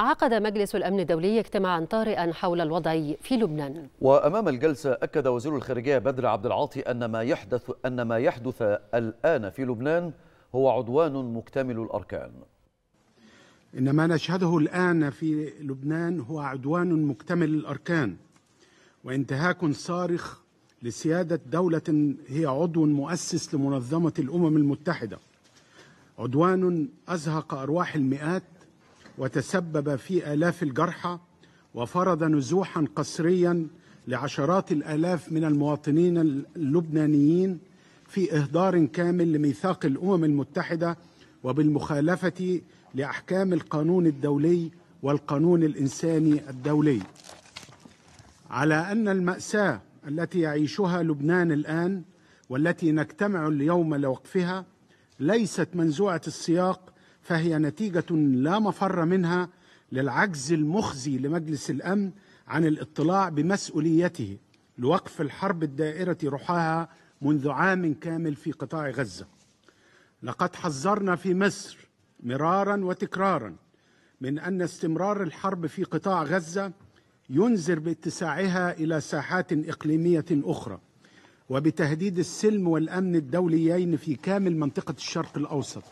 عقد مجلس الأمن الدولي اجتماعا طارئا حول الوضع في لبنان وأمام الجلسة أكد وزير الخارجية بدر عبد العاطي أن ما يحدث أن ما يحدث الآن في لبنان هو عدوان مكتمل الأركان إن ما نشهده الآن في لبنان هو عدوان مكتمل الأركان وانتهاك صارخ لسيادة دولة هي عضو مؤسس لمنظمة الأمم المتحدة عدوان أزهق أرواح المئات وتسبب في آلاف الجرحى وفرض نزوحا قسريا لعشرات الآلاف من المواطنين اللبنانيين في إهدار كامل لميثاق الأمم المتحدة وبالمخالفة لأحكام القانون الدولي والقانون الإنساني الدولي على أن المأساة التي يعيشها لبنان الآن والتي نجتمع اليوم لوقفها ليست منزوعة السياق فهي نتيجه لا مفر منها للعجز المخزي لمجلس الامن عن الاطلاع بمسؤوليته لوقف الحرب الدائره رحاها منذ عام كامل في قطاع غزه. لقد حذرنا في مصر مرارا وتكرارا من ان استمرار الحرب في قطاع غزه ينذر باتساعها الى ساحات اقليميه اخرى وبتهديد السلم والامن الدوليين في كامل منطقه الشرق الاوسط